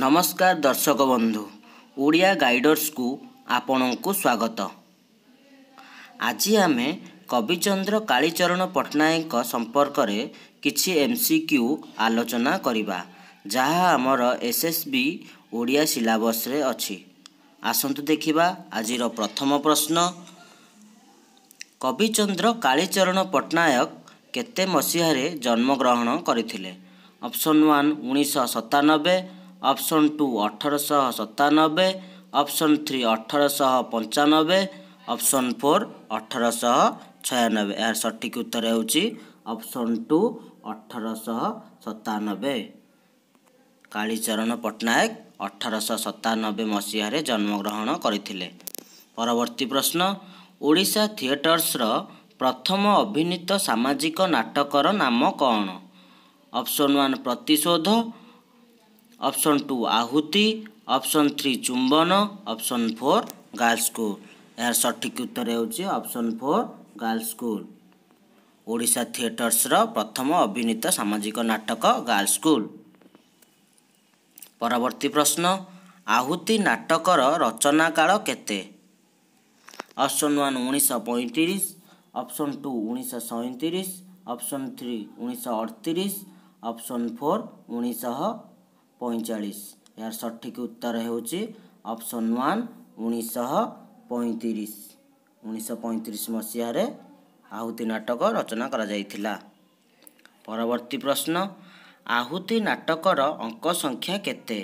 ନମସ୍କାର ଦର୍ଶକ ବନ୍ଧୁ ଓଡ଼ିଆ ଗାଇଡ଼ର୍ସକୁ ଆପଣଙ୍କୁ ସ୍ୱାଗତ ଆଜି ଆମେ କବିଚନ୍ଦ୍ର କାଳୀଚରଣ ପଟ୍ଟନାୟକଙ୍କ ସମ୍ପର୍କରେ କିଛି ଏମ୍ ସି କ୍ୟୁ ଆଲୋଚନା କରିବା ଯାହା ଆମର ଏସ୍ ଏସ୍ ବି ଓଡ଼ିଆ ସିଲାବସ୍ରେ ଅଛି ଆସନ୍ତୁ ଦେଖିବା ଆଜିର ପ୍ରଥମ ପ୍ରଶ୍ନ କବିଚନ୍ଦ୍ର କାଳୀଚରଣ ପଟ୍ଟନାୟକ କେତେ ମସିହାରେ ଜନ୍ମଗ୍ରହଣ କରିଥିଲେ ଅପସନ୍ ୱାନ୍ ଉଣେଇଶହ ସତାନବେ ଅପସନ୍ ଟୁ ଅଠରଶହ ସତାନବେ ଅପସନ୍ ଥ୍ରୀ ଅଠରଶହ ପଞ୍ଚାନବେ ଅପସନ୍ ଫୋର୍ ଅଠରଶହ ଛୟାନବେ ଏହାର ସଠିକ୍ ଉତ୍ତର ହେଉଛି ଅପସନ୍ ଟୁ ଅଠରଶହ ସତାନବେ କାଳିଚରଣ ପଟ୍ଟନାୟକ ଅଠରଶହ ସତାନବେ ମସିହାରେ ଜନ୍ମଗ୍ରହଣ କରିଥିଲେ ପରବର୍ତ୍ତୀ ପ୍ରଶ୍ନ ଓଡ଼ିଶା ଥିଏଟର୍ସର ପ୍ରଥମ ଅଭିନୀତ ସାମାଜିକ ନାଟକର ନାମ କ'ଣ option one Pratishodh option two Ahuti option three Chumbana option four girls school ଏହାର ସଠିକ୍ ଉତ୍ତର ହେଉଛି option four girls school Odisha ଥିଏଟର୍ସର ପ୍ରଥମ ଅଭିନୀତ ସାମାଜିକ ନାଟକ ଗାର୍ଲସ୍ ସ୍କୁଲ ପରବର୍ତ୍ତୀ ପ୍ରଶ୍ନ ଆହୁତି ନାଟକର ରଚନାକାଳ କେତେ ଅପସନ୍ ୱାନ୍ ଉଣେଇଶହ ପଇଁତିରିଶ ଅପସନ୍ ଟୁ ଉଣେଇଶହ ସଇଁତିରିଶ ଅପସନ୍ ଥ୍ରୀ ଉଣେଇଶହ ଅଠତିରିଶ ଅପସନ୍ ଫୋର୍ ଉଣେଇଶହ ପଇଁଚାଳିଶ ଏହାର ସଠିକ ଉତ୍ତର ହେଉଛି ଅପସନ୍ ୱାନ୍ ଉଣେଇଶହ ପଇଁତିରିଶ ଉଣେଇଶହ ପଇଁତିରିଶ ମସିହାରେ ଆହୁତି ନାଟକ ରଚନା କରାଯାଇଥିଲା ପରବର୍ତ୍ତୀ ପ୍ରଶ୍ନ ଆହୁତି ନାଟକର ଅଙ୍କ ସଂଖ୍ୟା କେତେ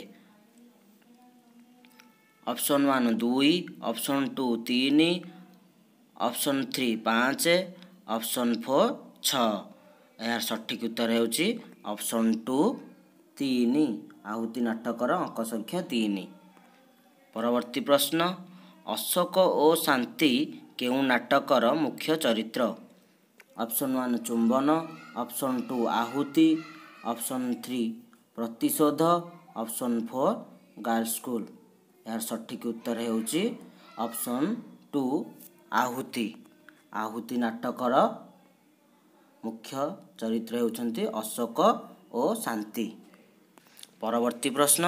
ଅପସନ୍ ୱାନ୍ ଦୁଇ ଅପସନ୍ ଟୁ ତିନି ଅପସନ୍ ଥ୍ରୀ ପାଞ୍ଚ ଅପସନ୍ ଫୋର୍ ଛଅ ଏହାର ସଠିକ ଉତ୍ତର ହେଉଛି ଅପସନ୍ ଟୁ ତିନି ଆହୁତି ନାଟକର ଅଙ୍କ ସଂଖ୍ୟା ତିନି ପରବର୍ତ୍ତୀ ପ୍ରଶ୍ନ ଅଶୋକ ଓ ଶାନ୍ତି କେଉଁ ନାଟକର ମୁଖ୍ୟ ଚରିତ୍ର option one Chumbana option two Ahuti option three Pratishodh option four girls school ଏହାର ସଠିକ୍ ଉତ୍ତର ହେଉଛି ଅପସନ୍ ଟୁ ଆହୁତି ଆହୁତି ନାଟକର ମୁଖ୍ୟ ଚରିତ୍ର ହେଉଛନ୍ତି ଅଶୋକ ଓ ଶାନ୍ତି ପରବର୍ତ୍ତୀ ପ୍ରଶ୍ନ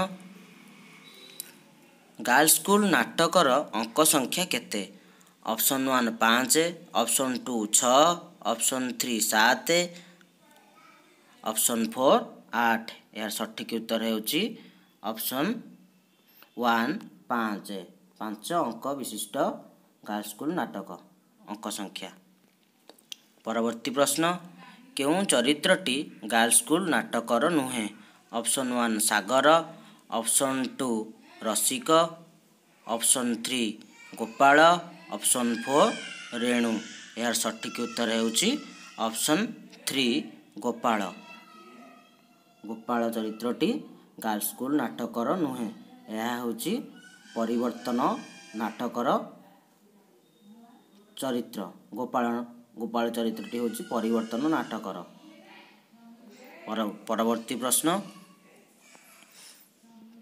ଗାର୍ଲସ ସ୍କୁଲ ନାଟକର ଅଙ୍କ ସଂଖ୍ୟା କେତେ ଅପସନ୍ ୱାନ୍ ପାଞ୍ଚ ଅପସନ୍ ଟୁ ଛଅ ଅପସନ୍ ଥ୍ରୀ ସାତ ଅପସନ୍ ଫୋର୍ ଆଠ ଏହାର ସଠିକ ଉତ୍ତର ହେଉଛି ଅପସନ୍ ୱାନ୍ ପାଞ୍ଚ ପାଞ୍ଚ ଅଙ୍କ ବିଶିଷ୍ଟ ଗାର୍ଲସ ସ୍କୁଲ ନାଟକ ଅଙ୍କ ସଂଖ୍ୟା ପରବର୍ତ୍ତୀ ପ୍ରଶ୍ନ କେଉଁ ଚରିତ୍ରଟି ଗାର୍ଲସ ସ୍କୁଲ ନାଟକର ନୁହେଁ option one Sagar option two Rasika option three Gopal option four Renu ଏହାର ସଠିକ ଉତ୍ତର ହେଉଛି ଅପସନ୍ ଥ୍ରୀ ଗୋପାଳ ଗୋପାଳ ଚରିତ୍ରଟି ଗାର୍ଲସ୍ ସ୍କୁଲ ନାଟକର ନୁହେଁ ଏହା ହେଉଛି ପରିବର୍ତ୍ତନ ନାଟକର ଚରିତ୍ର ଗୋପାଳ ଗୋପାଳ ଚରିତ୍ରଟି ହେଉଛି ପରିବର୍ତ୍ତନ ନାଟକର ପରବର୍ତ୍ତୀ ପ୍ରଶ୍ନ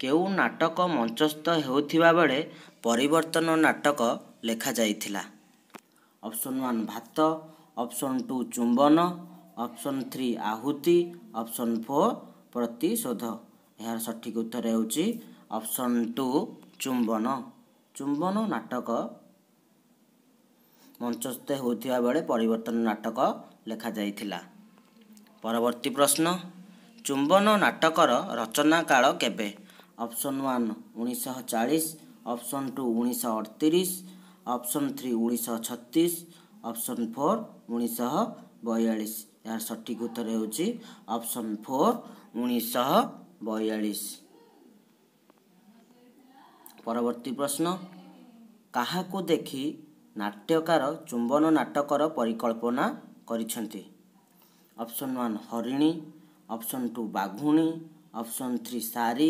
କେଉଁ ନାଟକ ମଞ୍ଚସ୍ଥ ହେଉଥିବା ବେଳେ ପରିବର୍ତ୍ତନ ନାଟକ ଲେଖାଯାଇଥିଲା option one Bhata option two Chumbana option three Ahuti option four Pratishodh ଏହାର ସଠିକ ଉତ୍ତର ହେଉଛି ଅପସନ୍ ଟୁ ଚୁମ୍ବନ ଚୁମ୍ବନ ନାଟକ ମଞ୍ଚସ୍ଥ ହେଉଥିବା ବେଳେ ପରିବର୍ତ୍ତନ ନାଟକ ଲେଖାଯାଇଥିଲା ପରବର୍ତ୍ତୀ ପ୍ରଶ୍ନ ଚୁମ୍ବନ ନାଟକର ରଚନା କାଳ କେବେ ଅପସନ୍ ୱାନ୍ ଉଣେଇଶହ ଚାଳିଶ ଅପସନ୍ ଟୁ ଉଣେଇଶହ ଅଠତିରିଶ ଅପସନ୍ ଥ୍ରୀ ଉଣେଇଶହ ଛତିଶ ଅପସନ୍ ଫୋର୍ ଉଣେଇଶହ ବୟାଳିଶ ଏହାର ସଠିକ ଉତ୍ତର ହେଉଛି ଅପସନ୍ ଫୋର୍ ଉଣେଇଶହ ବୟାଳିଶ ପରବର୍ତ୍ତୀ ପ୍ରଶ୍ନ କାହାକୁ ଦେଖି ନାଟ୍ୟକାର ଚୁମ୍ବନ ନାଟକର ପରିକଳ୍ପନା କରିଛନ୍ତି ଅପସନ୍ ୱାନ୍ ହରିଣୀ ଅପସନ୍ ଟୁ ବାଘୁଣୀ ଅପସନ୍ ଥ୍ରୀ ସାରି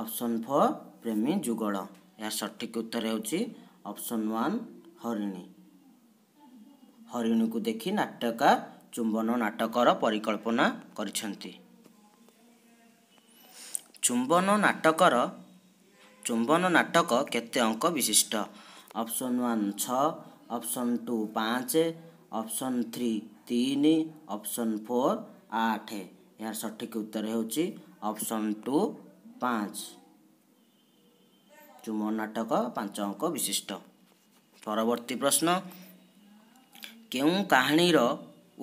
ଅପସନ୍ ଫୋର୍ ପ୍ରେମୀ ଯୁଗଳ ଏହା ସଠିକ୍ ଉତ୍ତର ହେଉଛି ଅପସନ୍ ୱାନ୍ ହରିଣୀ ହରିଣୀକୁ ଦେଖି ନାଟ୍ୟକାର ଚୁମ୍ବନ ନାଟକର ପରିକଳ୍ପନା କରିଛନ୍ତି ଚୁମ୍ବନ ନାଟକର ଚୁମ୍ବନ ନାଟକ କେତେ ଅଙ୍କ ବିଶିଷ୍ଟ ଅପସନ୍ ୱାନ୍ ଛଅ ଅପସନ୍ ଟୁ ପାଞ୍ଚ ଅପସନ୍ ଥ୍ରୀ ତିନି ଅପସନ୍ ଫୋର୍ ଆଠ ଏହାର ସଠିକ ଉତ୍ତର ହେଉଛି ଅପସନ୍ ଟୁ ପାଞ୍ଚ ଚୁମର ନାଟକ ପାଞ୍ଚ ଅଙ୍କ ବିଶିଷ୍ଟ ପରବର୍ତ୍ତୀ ପ୍ରଶ୍ନ କେଉଁ କାହାଣୀର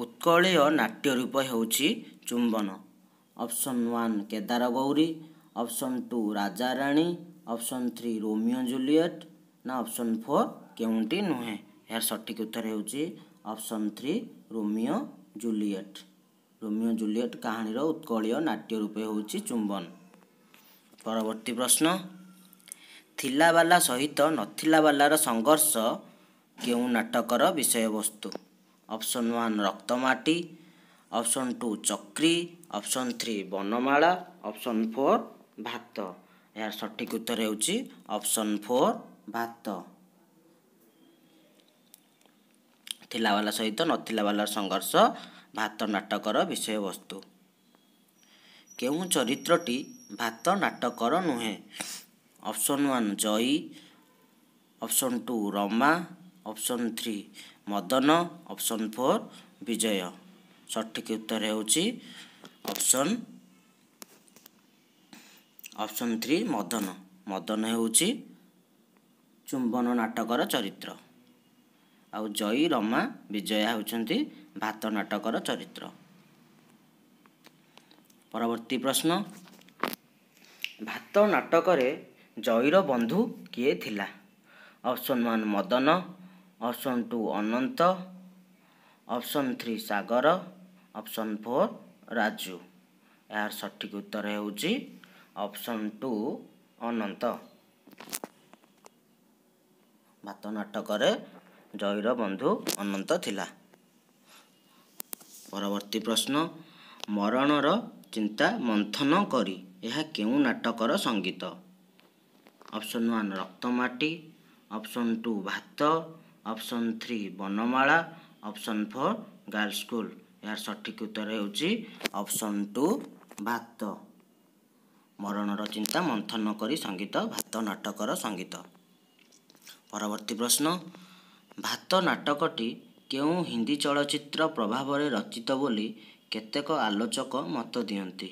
ଉତ୍କଳୀୟ ନାଟ୍ୟ ରୂପ ହେଉଛି ଚୁମ୍ବନ option one Kedar Gauri option two Rajarani option three Romeo Juliet ନା ଅପସନ୍ ଫୋର୍ କେଉଁଟି ନୁହେଁ ଏହାର ସଠିକ ଉତ୍ତର ହେଉଛି option three Romeo Juliet Romeo Juliet କାହାଣୀର ଉତ୍କଳୀୟ ନାଟ୍ୟ ରୂପେ ହେଉଛି ଚୁମ୍ବନ ପରବର୍ତ୍ତୀ ପ୍ରଶ୍ନ ଥିଲାବାଲା ସହିତ ନଥିଲାବାଲାର ସଂଘର୍ଷ କେଉଁ ନାଟକର ବିଷୟବସ୍ତୁ option one Raktamati option two Chakri option three Banamala option four Bhata ଏହାର ସଠିକ ଉତ୍ତର ହେଉଛି ଅପସନ୍ ଫୋର୍ ଭାତ ଥିଲା ବାଲା ସହିତ ନଥିଲା ନଥିଲାବାଲାର ସଂଘର୍ଷ ଭାତ ନାଟକର ବିଷୟବସ୍ତୁ କେଉଁ ଚରିତ୍ରଟି ଭାତ ନାଟକର ନୁହେଁ option one Jay option two Rama option three Madan option four Bijay ସଠିକ ଉତ୍ତର ହେଉଛି option option three Madan Madan ହେଉଛି ଚୁମ୍ବନ ନାଟକର ଚରିତ୍ର ଆଉ ଜୟୀ ରମା ବିଜୟା ହେଉଛନ୍ତି ଭାତ ନାଟକର ଚରିତ୍ର ପରବର୍ତ୍ତୀ ପ୍ରଶ୍ନ ଭାତ ନାଟକରେ ଜୟୀର ବନ୍ଧୁ କିଏ ଥିଲା option one Madan option two Ananta option three Sagar option four Raju ଏହାର ସଠିକ ଉତ୍ତର ହେଉଛି ଅପସନ୍ ଟୁ ଅନନ୍ତ ଭାତ ନାଟକରେ ଜୟୀର ବନ୍ଧୁ ଅନନ୍ତ ଥିଲା ପରବର୍ତ୍ତୀ ପ୍ରଶ୍ନ ମରଣର ଚିନ୍ତା ମନ୍ଥନ କରି ଏହା କେଉଁ ନାଟକର ସଙ୍ଗୀତ option one Raktamati option two Bhata option three Banamala option four girl school ଏହାର ସଠିକ ଉତ୍ତର ହେଉଛି ଅପସନ୍ ଟୁ ଭାତ ମରଣର ଚିନ୍ତା ମନ୍ଥନ କରି ସଙ୍ଗୀତ ଭାତ ନାଟକର ସଙ୍ଗୀତ ପରବର୍ତ୍ତୀ ପ୍ରଶ୍ନ ଭାତ ନାଟକଟି କେଉଁ ହିନ୍ଦୀ ଚଳଚ୍ଚିତ୍ର ପ୍ରଭାବରେ ରଚିତ ବୋଲି କେତେକ ଆଲୋଚକ ମତ ଦିଅନ୍ତି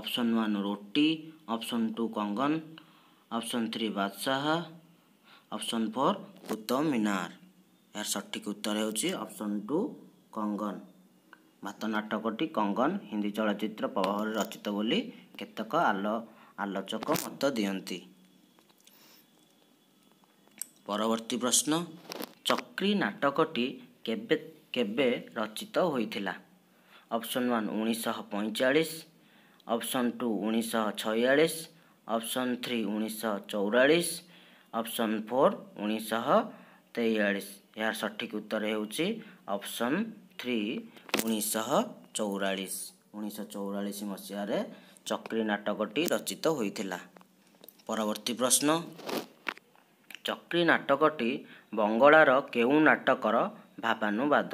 ଅପସନ୍ ୱାନ୍ ରୋଟି ଅପସନ୍ ଟୁ କଙ୍ଗନ ଅପସନ୍ ଥ୍ରୀ ବାଦଶାହ ଅପସନ୍ ଫୋର୍ କୁତବ ମିନାର ଏହାର ସଠିକ୍ ଉତ୍ତର ହେଉଛି ଅପସନ୍ ଟୁ କଙ୍ଗନ ଭାତ ନାଟକଟି କଙ୍ଗନ ହିନ୍ଦୀ ଚଳଚ୍ଚିତ୍ର ପ୍ରଭାବରେ ରଚିତ ବୋଲି କେତେକ ଆଲୋ ଆଲୋଚକ ମତ ଦିଅନ୍ତି ପରବର୍ତ୍ତୀ ପ୍ରଶ୍ନ ଚକ୍ରି ନାଟକଟି କେବେ କେବେ ରଚିତ ହୋଇଥିଲା ଅପସନ୍ ୱାନ୍ ଉଣେଇଶହ ପଇଁଚାଳିଶ ଅପସନ୍ ଟୁ ଉଣେଇଶହ ଛୟାଳିଶ ଅପସନ୍ ଥ୍ରୀ ଉଣେଇଶହ ଚଉରାଳିଶ ଅପସନ୍ ଫୋର୍ ଉଣେଇଶହ ତେୟାଳିଶ ଏହାର ସଠିକ୍ ଉତ୍ତର ହେଉଛି ଅପସନ୍ ଥ୍ରୀ ଉଣେଇଶହ ଚଉରାଳିଶ ଉଣେଇଶହ ଚଉରାଳିଶ ମସିହାରେ ଚକ୍ରି ନାଟକଟି ରଚିତ ହୋଇଥିଲା ପରବର୍ତ୍ତୀ ପ୍ରଶ୍ନ ଚକ୍ରି ନାଟକଟି ବଙ୍ଗଳାର କେଉଁ ନାଟକର ଭାବାନୁବାଦ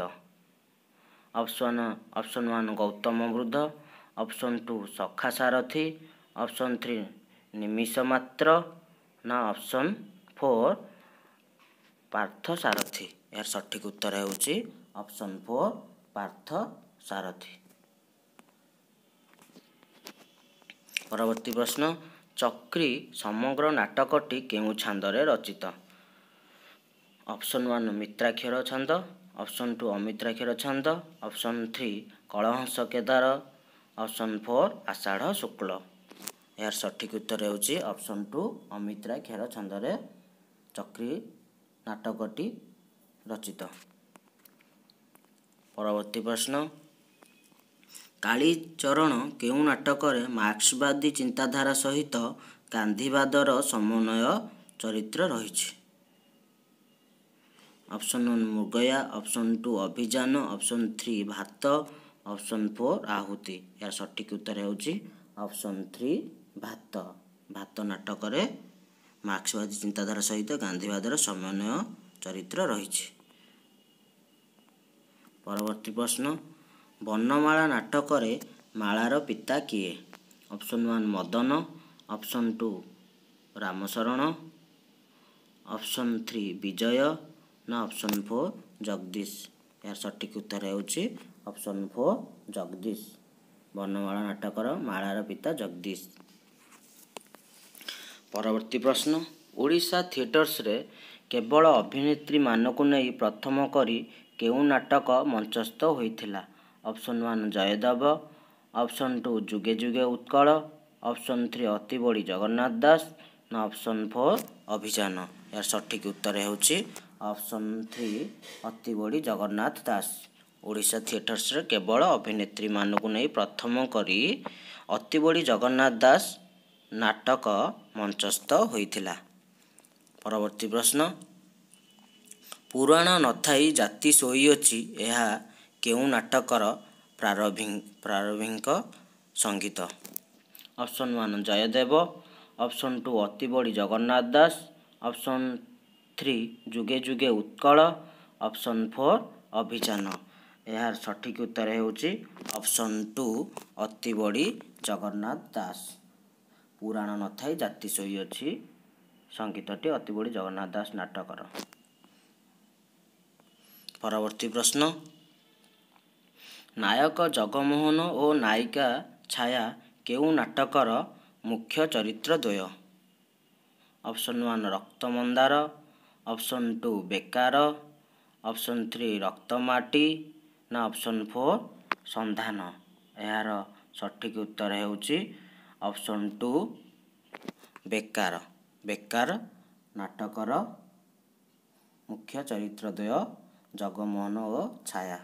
option option one Gautam Buddha option two ସଖା ସାରଥି ଅପସନ୍ ଥ୍ରୀ ନିମିଷ ମାତ୍ର ନା ଅପସନ୍ ଫୋର୍ ପାର୍ଥ ସାରଥି ଏହାର ସଠିକ ଉତ୍ତର ହେଉଛି ଅପସନ୍ ଫୋର୍ ପାର୍ଥ ସାରଥି ପରବର୍ତ୍ତୀ ପ୍ରଶ୍ନ ଚକ୍ରୀ ସମଗ୍ର ନାଟକଟି କେଉଁ ଛାନ୍ଦରେ ରଚିତ ଅପସନ୍ ୱାନ୍ ମିତ୍ରାକ୍ଷର ଛନ୍ଦ ଅପସନ୍ ଟୁ ଅମିତ୍ରାକ୍ଷର ଛନ୍ଦ option three Kalahansa Kedar option four ଆଷାଢ଼ ଶୁକ୍ଳ ଏହାର ସଠିକ ଉତ୍ତର ହେଉଛି ଅପସନ୍ ଟୁ ଅମିତ୍ରା କ୍ଷେର ଛନ୍ଦରେ ଚକ୍ରୀ ନାଟକଟି ରଚିତ ପରବର୍ତ୍ତୀ ପ୍ରଶ୍ନ କାଳିଚରଣ କେଉଁ ନାଟକରେ ମାର୍କ୍ସବାଦୀ ଚିନ୍ତାଧାରା ସହିତ ଗାନ୍ଧୀବାଦର ସମନ୍ୱୟ ଚରିତ୍ର ରହିଛି option one Mrugaya option two Abhijan option three Bhata option four Ahuti ଏହାର ସଠିକ ଉତ୍ତର ହେଉଛି ଅପସନ୍ ଥ୍ରୀ ଭାତ ଭାତ ନାଟକରେ ମାର୍କ୍ସବାଦୀ ଚିନ୍ତାଧାରା ସହିତ ଗାନ୍ଧୀବାଦର ସମନ୍ୱୟ ଚରିତ୍ର ରହିଛି ପରବର୍ତ୍ତୀ ପ୍ରଶ୍ନ ବର୍ଣ୍ଣମାଳା ନାଟକରେ ମାଳାର ପିତା କିଏ option one Madan option two Ramsharan option three Bijay ନା ଅପସନ୍ ଫୋର୍ ଜଗଦୀଶ ଏହାର ସଠିକ୍ ଉତ୍ତର ହେଉଛି ଅପସନ୍ ଫୋର୍ ଜଗଦୀଶ ବର୍ଣ୍ଣମାଳ ନାଟକର ମାଳାର ପିତା ଜଗଦୀଶ ପରବର୍ତ୍ତୀ ପ୍ରଶ୍ନ ଓଡ଼ିଶା ଥିଏଟର୍ସରେ କେବଳ ଅଭିନେତ୍ରୀମାନଙ୍କୁ ନେଇ ପ୍ରଥମ କରି କେଉଁ ନାଟକ ମଞ୍ଚସ୍ଥ ହୋଇଥିଲା option one Jayadev option two Yuge Yuge Utkal option three Atibadi Jagannath Das ନା ଅପସନ୍ ଫୋର୍ ଅଭିଯାନ ଏହାର ସଠିକ୍ ଉତ୍ତର ହେଉଛି ଅପସନ୍ ଥ୍ରୀ ଅତିବଡ଼ି ଜଗନ୍ନାଥ ଦାସ ଓଡ଼ିଶା ଥିଏଟର୍ସରେ କେବଳ ଅଭିନେତ୍ରୀମାନଙ୍କୁ ନେଇ ପ୍ରଥମ କରି ଅତିବଡ଼ି ଜଗନ୍ନାଥ ଦାସ ନାଟକ ମଞ୍ଚସ୍ଥ ହୋଇଥିଲା ପରବର୍ତ୍ତୀ ପ୍ରଶ୍ନ ପୁରାଣ ନଥାଇ ଜାତି ଶୋଇଅଛି ଏହା କେଉଁ ନାଟକର ପ୍ରାରଭି ପ୍ରାରଭିଙ୍କ ସଙ୍ଗୀତ option one Jayadev option two Atibadi Jagannath Das option three Yuge Yuge Utkal option four Abhijan ଏହାର ସଠିକ ଉତ୍ତର ହେଉଛି ଅପସନ୍ ଟୁ ଅତି ବଡ଼ି ଜଗନ୍ନାଥ ଦାସ ପୁରାଣ ନଥାଇ ଜାତି ଶୋଇଅଛି ସଙ୍ଗୀତଟି ଅତି ବଡ଼ି ଜଗନ୍ନାଥ ଦାସ ନାଟକର ପରବର୍ତ୍ତୀ ପ୍ରଶ୍ନ ନାୟକ ଜଗମୋହନ ଓ ନାୟିକା ଛାୟା କେଉଁ ନାଟକର ମୁଖ୍ୟ ଚରିତ୍ର ଦ୍ୱୟ option one Raktamandar option two Bekar option three Rakta Mati ନା ଅପ୍ସନ୍ ଫୋର୍ ସନ୍ଧାନ ଏହାର ସଠିକ୍ ଉତ୍ତର ହେଉଛି ଅପ୍ସନ୍ ଟୁ ବେକାର ବେକାର ନାଟକର ମୁଖ୍ୟ ଚରିତ୍ରଦ୍ୱୟ ଜଗମୋହନ ଓ ଛାୟା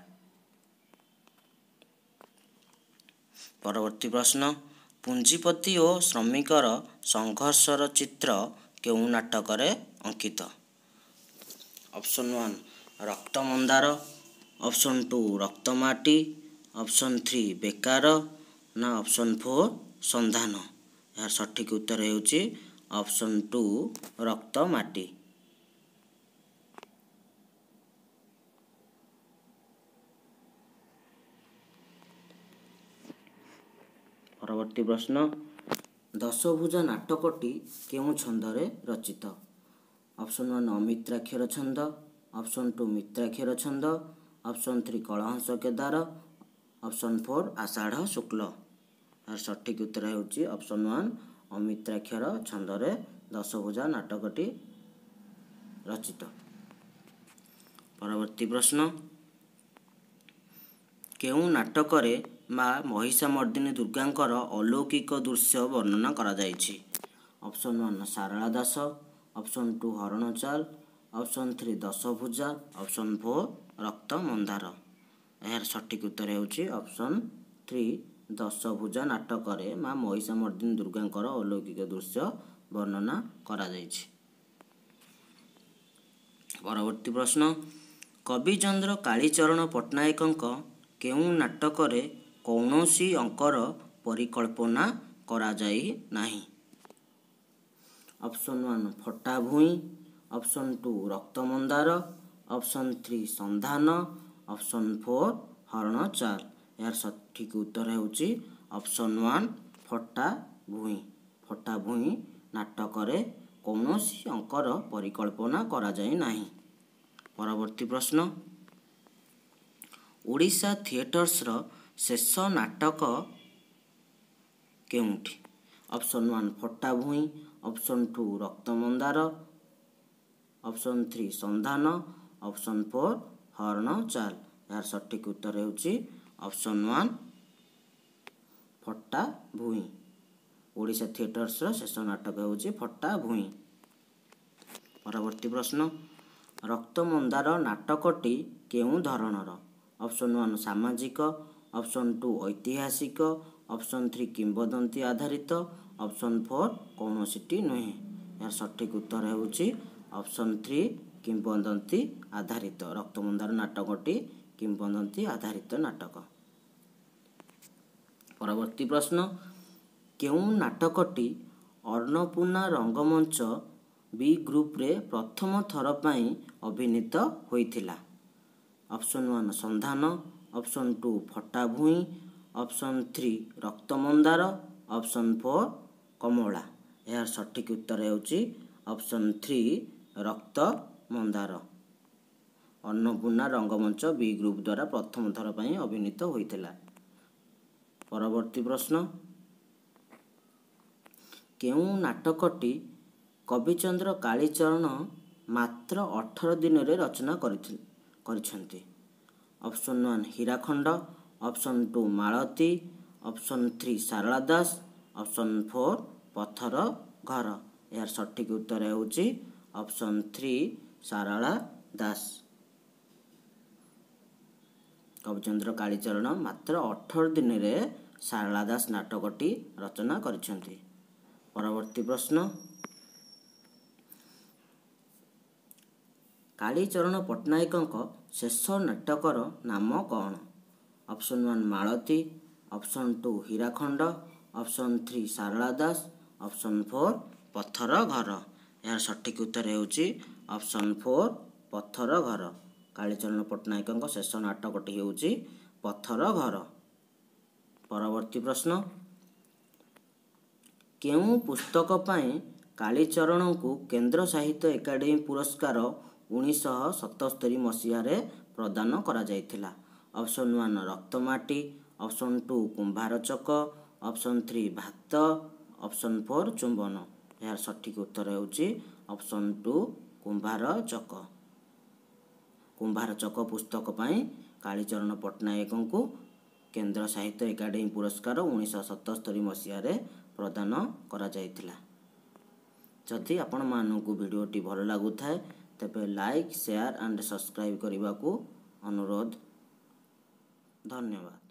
ପରବର୍ତ୍ତୀ ପ୍ରଶ୍ନ ପୁଞ୍ଜିପତି ଓ ଶ୍ରମିକର ସଂଘର୍ଷର ଚିତ୍ର କେଉଁ ନାଟକରେ ଅଙ୍କିତ ଅପସନ୍ ୱାନ୍ ରକ୍ତ ମନ୍ଦାର ଅପସନ୍ ଟୁ ରକ୍ତ ମାଟି ଅପସନ୍ ଥ୍ରୀ ବେକାର ନା ଅପସନ୍ ଫୋର୍ ସନ୍ଧାନ ଏହାର ସଠିକ ଉତ୍ତର ହେଉଛି ଅପସନ୍ ଟୁ ରକ୍ତ ମାଟି ପରବର୍ତ୍ତୀ ପ୍ରଶ୍ନ ଦଶଭୁଜ ନାଟକଟି କେଉଁ ଛନ୍ଦରେ ରଚିତ ଅପସନ୍ ୱାନ୍ ଅମିତ୍ରାକ୍ଷର ଛନ୍ଦ ଅପସନ୍ ଟୁ ମିତ୍ରାକ୍ଷର ଛନ୍ଦ option three Kalahansa Kedar option four ଆଷାଢ଼ ଶୁକ୍ଲ ଏହାର ସଠିକ୍ ଉତ୍ତର ହେଉଛି ଅପସନ୍ ୱାନ୍ ଅମିତ୍ରାକ୍ଷର ଛନ୍ଦରେ ଦଶଭୁଜା ନାଟକଟି ରଚିତ ପରବର୍ତ୍ତୀ ପ୍ରଶ୍ନ କେଉଁ ନାଟକରେ ମା ମହିଷାମର୍ଦ୍ଦିନୀ ଦୁର୍ଗାଙ୍କର ଅଲୌକିକ ଦୃଶ୍ୟ ବର୍ଣ୍ଣନା କରାଯାଇଛି option one Sarala Das option two Harana Chala option three Dashabhuja option four Rakta Mandar ଏହାର ସଠିକ ଉତ୍ତର ହେଉଛି ଅପସନ୍ ଥ୍ରୀ ଦଶଭୁଜା ନାଟକରେ ମା ମହିଷା ମର୍ଦ୍ଦିନ ଦୁର୍ଗାଙ୍କର ଅଲୌକିକ ଦୃଶ୍ୟ ବର୍ଣ୍ଣନା କରାଯାଇଛି ପରବର୍ତ୍ତୀ ପ୍ରଶ୍ନ କବିଚନ୍ଦ୍ର କାଳୀଚରଣ ପଟ୍ଟନାୟକଙ୍କ କେଉଁ ନାଟକରେ କୌଣସି ଅଙ୍କର ପରିକଳ୍ପନା କରାଯାଇ ନାହିଁ option one Phata Bhuin option two Raktamandar option three Sandhan option four Harana Chala ଏହାର ସଠିକ ଉତ୍ତର ହେଉଛି ଅପସନ୍ ୱାନ୍ ଫଟା ଭୂଇଁ ଫଟା ଭୂଇଁ ନାଟକରେ କୌଣସି ଅଙ୍କର ପରିକଳ୍ପନା କରାଯାଇ ନାହିଁ ପରବର୍ତ୍ତୀ ପ୍ରଶ୍ନ ଓଡ଼ିଶା ଥିଏଟର୍ସର ଶେଷ ନାଟକ କେଉଁଠି option one Phata Bhuin option two Raktamandar option three Sandhan option four Harana Chala ଏହାର ସଠିକ୍ ଉତ୍ତର ହେଉଛି ଅପସନ୍ ୱାନ୍ ଫଟା ଭୂଇଁ ଓଡ଼ିଶା ଥିଏଟର୍ସର ଶେଷ ନାଟକ ହେଉଛି ଫଟା ଭୂଇଁ ପରବର୍ତ୍ତୀ ପ୍ରଶ୍ନ ରକ୍ତମନ୍ଦାର ନାଟକଟି କେଉଁ ଧରଣର ଅପସନ୍ ୱାନ୍ ସାମାଜିକ ଅପସନ୍ ଟୁ ଐତିହାସିକ ଅପସନ୍ ଥ୍ରୀ କିମ୍ବଦନ୍ତୀ ଆଧାରିତ ଅପସନ୍ ଫୋର୍ କୌଣସିଟି ନୁହେଁ ଏହାର ସଠିକ୍ ଉତ୍ତର ହେଉଛି ଅପସନ୍ ଥ୍ରୀ କିମ୍ବଦନ୍ତୀ ଆଧାରିତ ରକ୍ତମନ୍ଦାର ନାଟକଟି କିମ୍ବଦନ୍ତୀ ଆଧାରିତ ନାଟକ ପରବର୍ତ୍ତୀ ପ୍ରଶ୍ନ କେଉଁ ନାଟକଟି ଅର୍ଣ୍ଣପୂର୍ଣ୍ଣା ରଙ୍ଗମଞ୍ଚ ବି ଗ୍ରୁପରେ ପ୍ରଥମ ଥର ପାଇଁ ଅଭିନୀତ ହୋଇଥିଲା option one Sandhan option two Phata Bhuin option three Raktamandar option four Kamala ଏହାର ସଠିକ୍ ଉତ୍ତର ହେଉଛି ଅପସନ୍ ଥ୍ରୀ ରକ୍ତ ମନ୍ଦାର ଅନ୍ନପୂର୍ଣ୍ଣା ରଙ୍ଗମଞ୍ଚ ବି ଗ୍ରୁପ୍ ଦ୍ୱାରା ପ୍ରଥମ ଥର ପାଇଁ ଅଭିନୀତ ହୋଇଥିଲା ପରବର୍ତ୍ତୀ ପ୍ରଶ୍ନ କେଉଁ ନାଟକଟି କବିଚନ୍ଦ୍ର କାଳୀଚରଣ ମାତ୍ର ଅଠର ଦିନରେ ରଚନା କରିଛନ୍ତି option one Hirakhanda option two Malati option three Sarala Das option four Pathara Ghara ଏହାର ସଠିକ୍ ଉତ୍ତର ହେଉଛି ଅପସନ୍ ଥ୍ରୀ ସାରଳା ଦାସ କବିଚନ୍ଦ୍ର କାଳୀଚରଣ ମାତ୍ର ଅଠର ଦିନରେ ସାରଳା ଦାସ ନାଟକଟି ରଚନା କରିଛନ୍ତି ପରବର୍ତ୍ତୀ ପ୍ରଶ୍ନ କାଳୀଚରଣ ପଟ୍ଟନାୟକଙ୍କ ଶେଷ ନାଟକର ନାମ କ'ଣ option one Malati option two Hirakhanda option three Sarala Das option four Pathara Ghara ଏହାର ସଠିକ୍ ଉତ୍ତର ହେଉଛି ଅପସନ୍ ଫୋର୍ ପଥର ଘର କାଳିଚରଣ ପଟ୍ଟନାୟକଙ୍କ ଶେଷ ନାଟକଟି ହେଉଛି ପଥର ଘର ପରବର୍ତ୍ତୀ ପ୍ରଶ୍ନ କେଉଁ ପୁସ୍ତକ ପାଇଁ କାଳିଚରଣଙ୍କୁ କେନ୍ଦ୍ର ସାହିତ୍ୟ ଏକାଡେମୀ ପୁରସ୍କାର ଉଣେଇଶହ ସତସ୍ତରୀ ମସିହାରେ ପ୍ରଦାନ କରାଯାଇଥିଲା option one Raktamati option two Kumbhara option three Bhata option four Chumbana ଏହାର ସଠିକ୍ ଉତ୍ତର ହେଉଛି ଅପସନ୍ ଟୁ କୁମ୍ଭାର ଚକ କୁମ୍ଭାର ଚକ ପୁସ୍ତକ ପାଇଁ କାଳୀଚରଣ ପଟ୍ଟନାୟକଙ୍କୁ କେନ୍ଦ୍ର ସାହିତ୍ୟ ଏକାଡେମୀ ପୁରସ୍କାର ଉଣେଇଶହ ସତସ୍ତରୀ ମସିହାରେ ପ୍ରଦାନ କରାଯାଇଥିଲା ଯଦି ଆପଣମାନଙ୍କୁ ଭିଡ଼ିଓଟି ଭଲ ଲାଗୁଥାଏ ତେବେ ଲାଇକ୍ ସେୟାର୍ ଆଣ୍ଡ ସବସ୍କ୍ରାଇବ୍ କରିବାକୁ ଅନୁରୋଧ ଧନ୍ୟବାଦ